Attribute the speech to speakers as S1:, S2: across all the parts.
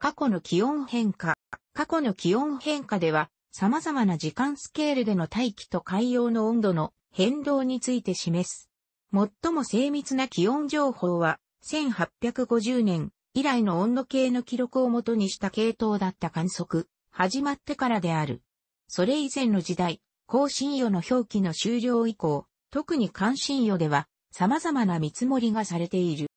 S1: 過去の気温変化。過去の気温変化では、様々な時間スケールでの大気と海洋の温度の変動について示す。最も精密な気温情報は、1850年以来の温度計の記録をもとにした系統だった観測、始まってからである。それ以前の時代、高深夜の表記の終了以降、特に関心夜では、様々な見積もりがされている。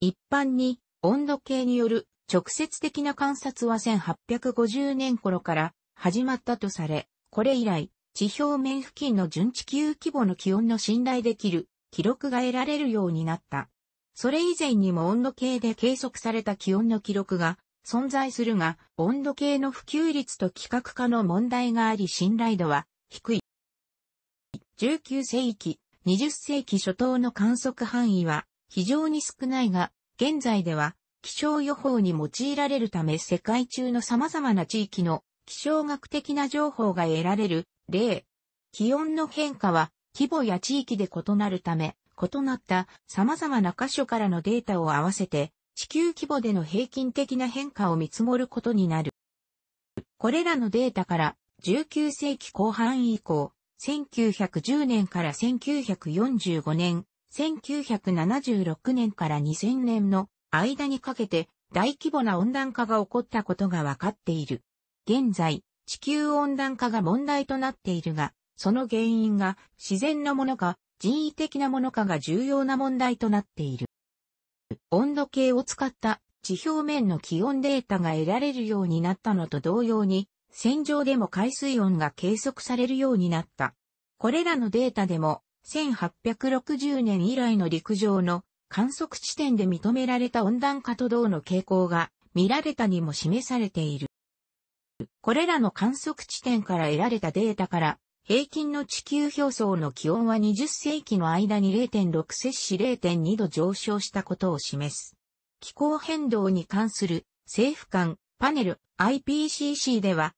S1: 一般に、温度計による直接的な観察は1850年頃から始まったとされ、これ以来、地表面付近の準地球規模の気温の信頼できる記録が得られるようになった。それ以前にも温度計で計測された気温の記録が存在するが、温度計の普及率と規格化の問題があり信頼度は低い。19世紀、20世紀初頭の観測範囲は非常に少ないが、現在では気象予報に用いられるため世界中の様々な地域の気象学的な情報が得られる例。気温の変化は規模や地域で異なるため、異なった様々な箇所からのデータを合わせて地球規模での平均的な変化を見積もることになる。これらのデータから19世紀後半以降、1910年から1945年、1976年から2000年の間にかけて大規模な温暖化が起こったことがわかっている。現在、地球温暖化が問題となっているが、その原因が自然のものか人為的なものかが重要な問題となっている。温度計を使った地表面の気温データが得られるようになったのと同様に、戦場でも海水温が計測されるようになった。これらのデータでも、1860年以来の陸上の観測地点で認められた温暖化と同の傾向が見られたにも示されている。これらの観測地点から得られたデータから、平均の地球表層の気温は20世紀の間に0.6摂氏0.2度上昇したことを示す。気候変動に関する政府間パネル IPCC では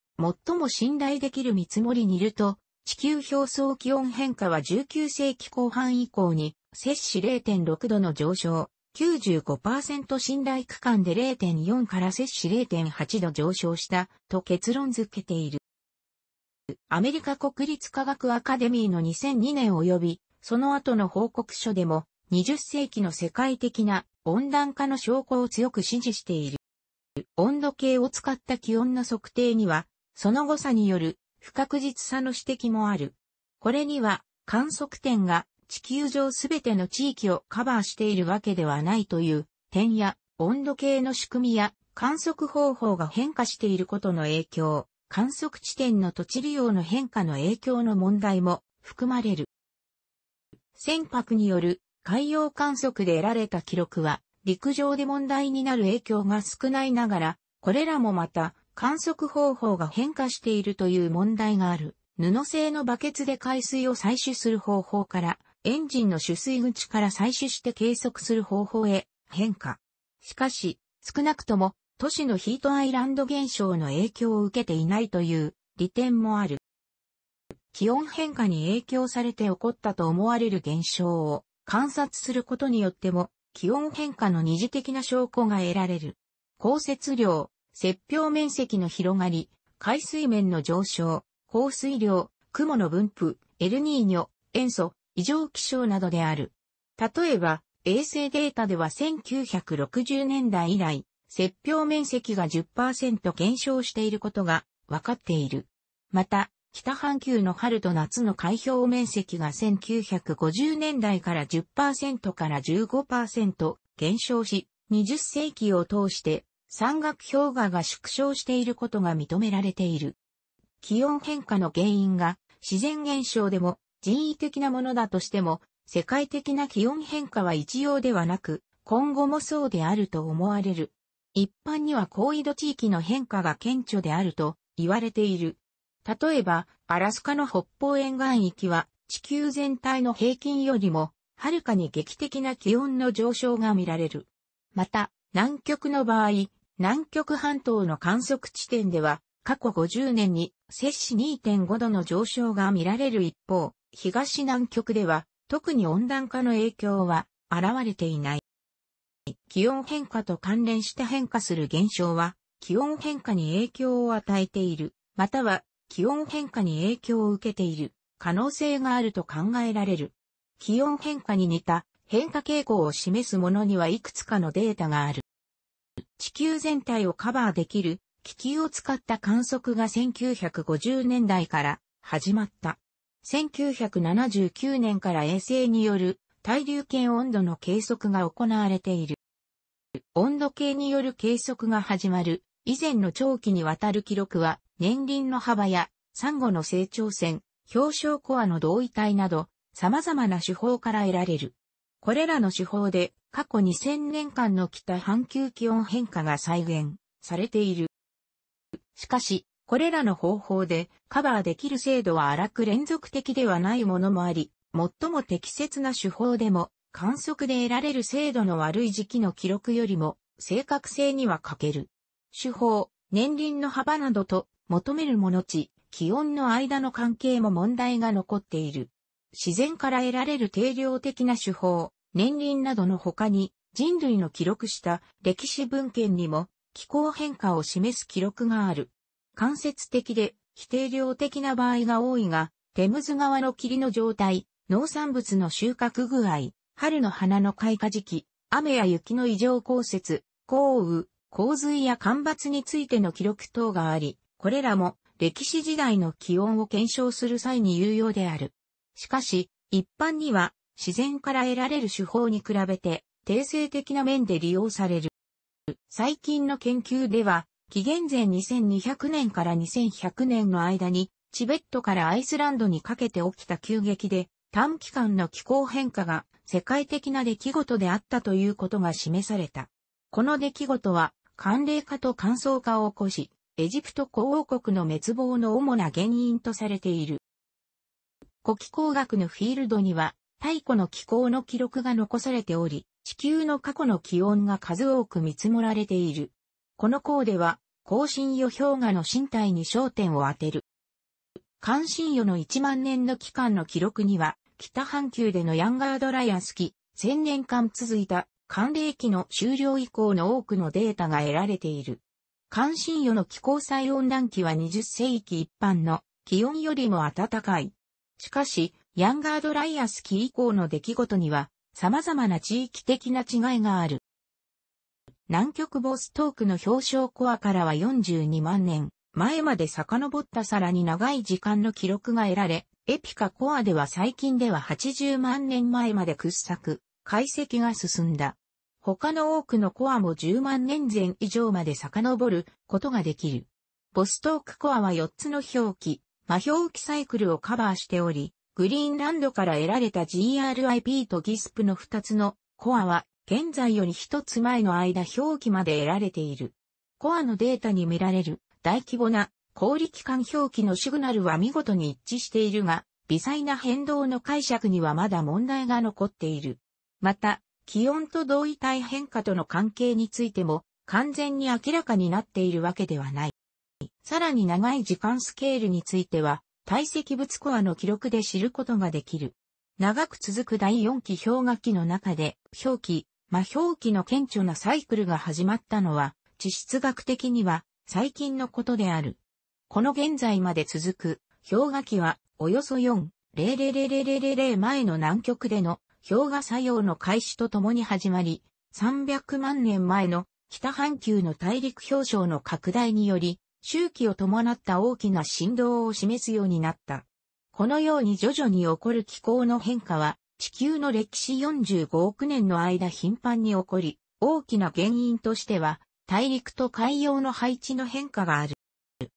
S1: 最も信頼できる見積もりにいると地球表層気温変化は19世紀後半以降に摂氏0.6度の上昇、95%信頼区間で0.4から摂氏0.8度上昇したと結論付けている。アメリカ国立科学アカデミーの2002年及びその後の報告書でも20世紀の世界的な温暖化の証拠を強く支持している。温度計を使った気温の測定にはその誤差による不確実さの指摘もある。これには観測点が地球上すべての地域をカバーしているわけではないという点や温度計の仕組みや観測方法が変化していることの影響、観測地点の土地利用の変化の影響の問題も含まれる。船舶による海洋観測で得られた記録は陸上で問題になる影響が少ないながら、これらもまた観測方法が変化しているという問題がある。布製のバケツで海水を採取する方法からエンジンの取水口から採取して計測する方法へ変化。しかし、少なくとも都市のヒートアイランド現象の影響を受けていないという利点もある。気温変化に影響されて起こったと思われる現象を観察することによっても気温変化の二次的な証拠が得られる。降雪量、雪氷面積の広がり、海水面の上昇、降水量、雲の分布、エルニーニョ、塩素、異常気象などである。例えば、衛星データでは1960年代以来、雪氷面積が10%減少していることが分かっている。また、北半球の春と夏の海氷面積が1950年代から10%から15%減少し、20世紀を通して山岳氷河が縮小していることが認められている。気温変化の原因が自然現象でも人為的なものだとしても、世界的な気温変化は一様ではなく、今後もそうであると思われる。一般には高緯度地域の変化が顕著であると言われている。例えば、アラスカの北方沿岸域は地球全体の平均よりも、はるかに劇的な気温の上昇が見られる。また、南極の場合、南極半島の観測地点では、過去50年に摂氏2.5度の上昇が見られる一方、東南極では、特に温暖化の影響は現れていない。気温変化と関連して変化する現象は、気温変化に影響を与えている、または気温変化に影響を受けている可能性があると考えられる。気温変化に似た変化傾向を示すものにはいくつかのデータがある。地球全体をカバーできる気球を使った観測が1950年代から始まった。1979年から衛星による対流圏温度の計測が行われている。温度計による計測が始まる以前の長期にわたる記録は年輪の幅やサンゴの成長線、氷床コアの同位体など様々な手法から得られる。これらの手法で過去2000年間の北半球気温変化が再現されている。しかし、これらの方法でカバーできる精度は荒く連続的ではないものもあり、最も適切な手法でも観測で得られる精度の悪い時期の記録よりも正確性には欠ける。手法、年輪の幅などと求めるもの値、気温の間の関係も問題が残っている。自然から得られる定量的な手法、年輪などの他に人類の記録した歴史文献にも気候変化を示す記録がある。間接的で否定量的な場合が多いが、テムズ川の霧の状態、農産物の収穫具合、春の花の開花時期、雨や雪の異常降雪、降雨、洪水や干ばつについての記録等があり、これらも歴史時代の気温を検証する際に有用である。しかし、一般には自然から得られる手法に比べて定性的な面で利用される。最近の研究では、紀元前2200年から2100年の間に、チベットからアイスランドにかけて起きた急激で、短期間の気候変化が世界的な出来事であったということが示された。この出来事は、寒冷化と乾燥化を起こし、エジプト古王国の滅亡の主な原因とされている。古気候学のフィールドには、太古の気候の記録が残されており、地球の過去の気温が数多く見積もられている。この項では、更新予氷河の身体に焦点を当てる。関心予の1万年の期間の記録には、北半球でのヤンガードライアス期、1000年間続いた寒冷期の終了以降の多くのデータが得られている。関心予の気候最温暖期は20世紀一般の気温よりも暖かい。しかし、ヤンガードライアス期以降の出来事には、様々な地域的な違いがある。南極ボストークの表彰コアからは42万年前まで遡ったさらに長い時間の記録が得られ、エピカコアでは最近では80万年前まで掘削、解析が進んだ。他の多くのコアも10万年前以上まで遡ることができる。ボストークコアは4つの表記、魔表記サイクルをカバーしており、グリーンランドから得られた GRIP と GISP の2つのコアは現在より一つ前の間表記まで得られている。コアのデータに見られる大規模な氷売機関表記のシグナルは見事に一致しているが、微細な変動の解釈にはまだ問題が残っている。また、気温と同位体変化との関係についても完全に明らかになっているわけではない。さらに長い時間スケールについては、体積物コアの記録で知ることができる。長く続く第4期氷河期の中で、表記、魔表記の顕著なサイクルが始まったのは、地質学的には最近のことである。この現在まで続く氷河期はおよそ4、0 0 0 0 0 0前の南極での氷河作用の開始とともに始まり、300万年前の北半球の大陸氷床の拡大により、周期を伴った大きな振動を示すようになった。このように徐々に起こる気候の変化は、地球の歴史45億年の間頻繁に起こり、大きな原因としては、大陸と海洋の配置の変化がある。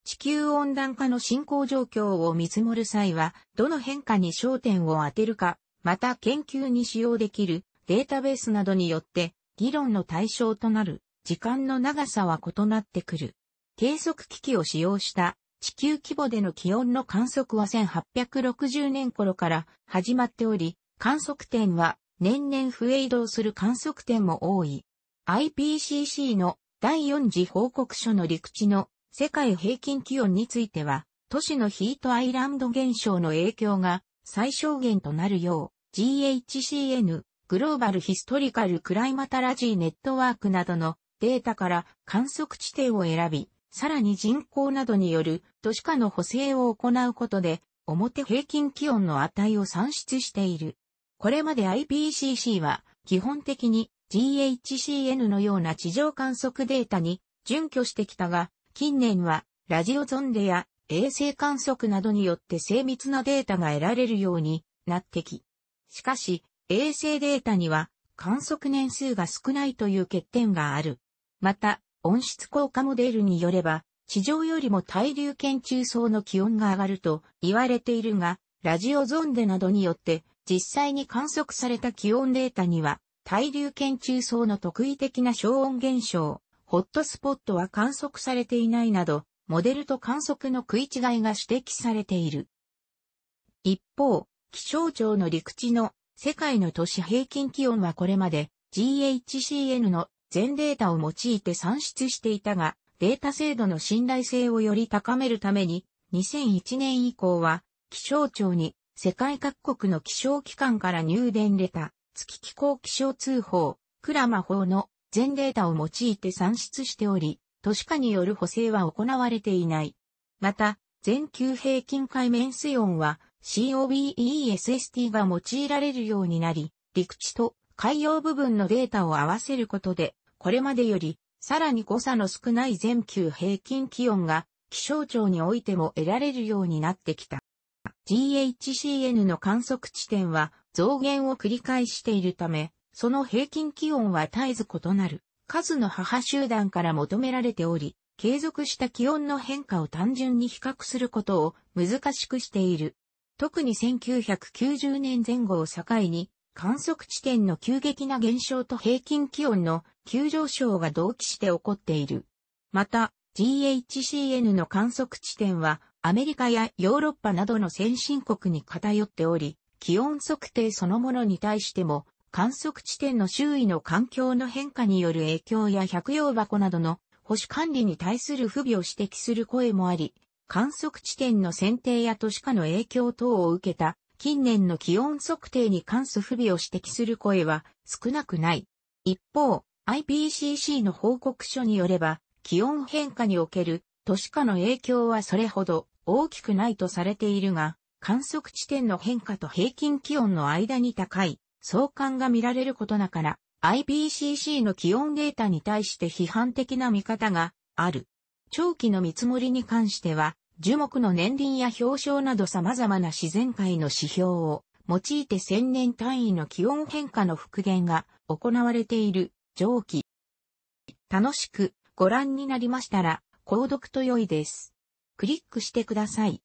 S1: 地球温暖化の進行状況を見積もる際は、どの変化に焦点を当てるか、また研究に使用できるデータベースなどによって、議論の対象となる時間の長さは異なってくる。計測機器を使用した地球規模での気温の観測は1860年頃から始まっており、観測点は年々増え移動する観測点も多い。IPCC の第4次報告書の陸地の世界平均気温については、都市のヒートアイランド現象の影響が最小限となるよう、GHCN、グローバルヒストリカルクライマタラジーネットワークなどのデータから観測地点を選び、さらに人口などによる都市化の補正を行うことで、表平均気温の値を算出している。これまで IPCC は基本的に GHCN のような地上観測データに準拠してきたが、近年はラジオゾンデや衛星観測などによって精密なデータが得られるようになってき。しかし、衛星データには観測年数が少ないという欠点がある。また、温室効果モデルによれば、地上よりも対流圏中層の気温が上がると言われているが、ラジオゾンデなどによって実際に観測された気温データには、対流圏中層の特異的な消音現象、ホットスポットは観測されていないなど、モデルと観測の食い違いが指摘されている。一方、気象庁の陸地の世界の都市平均気温はこれまで GHCN の全データを用いて算出していたが、データ精度の信頼性をより高めるために、2001年以降は気象庁に世界各国の気象機関から入電レタ、月気候気象通報、クラマ法の全データを用いて算出しており、都市化による補正は行われていない。また、全球平均海面水温は COBESST が用いられるようになり、陸地と海洋部分のデータを合わせることで、これまでよりさらに誤差の少ない全球平均気温が気象庁においても得られるようになってきた。GHCN の観測地点は増減を繰り返しているため、その平均気温は絶えず異なる数の母集団から求められており、継続した気温の変化を単純に比較することを難しくしている。特に1990年前後を境に、観測地点の急激な減少と平均気温の急上昇が同期して起こっている。また、GHCN の観測地点はアメリカやヨーロッパなどの先進国に偏っており、気温測定そのものに対しても、観測地点の周囲の環境の変化による影響や百葉箱などの保守管理に対する不備を指摘する声もあり、観測地点の選定や都市化の影響等を受けた近年の気温測定に関す不備を指摘する声は少なくない。一方、IPCC の報告書によれば、気温変化における都市化の影響はそれほど大きくないとされているが、観測地点の変化と平均気温の間に高い相関が見られることなから、IPCC の気温データに対して批判的な見方がある。長期の見積もりに関しては、樹木の年輪や表彰など様々な自然界の指標を用いて千年単位の気温変化の復元が行われている上記。楽しくご覧になりましたら、購読と良いです。クリックしてください。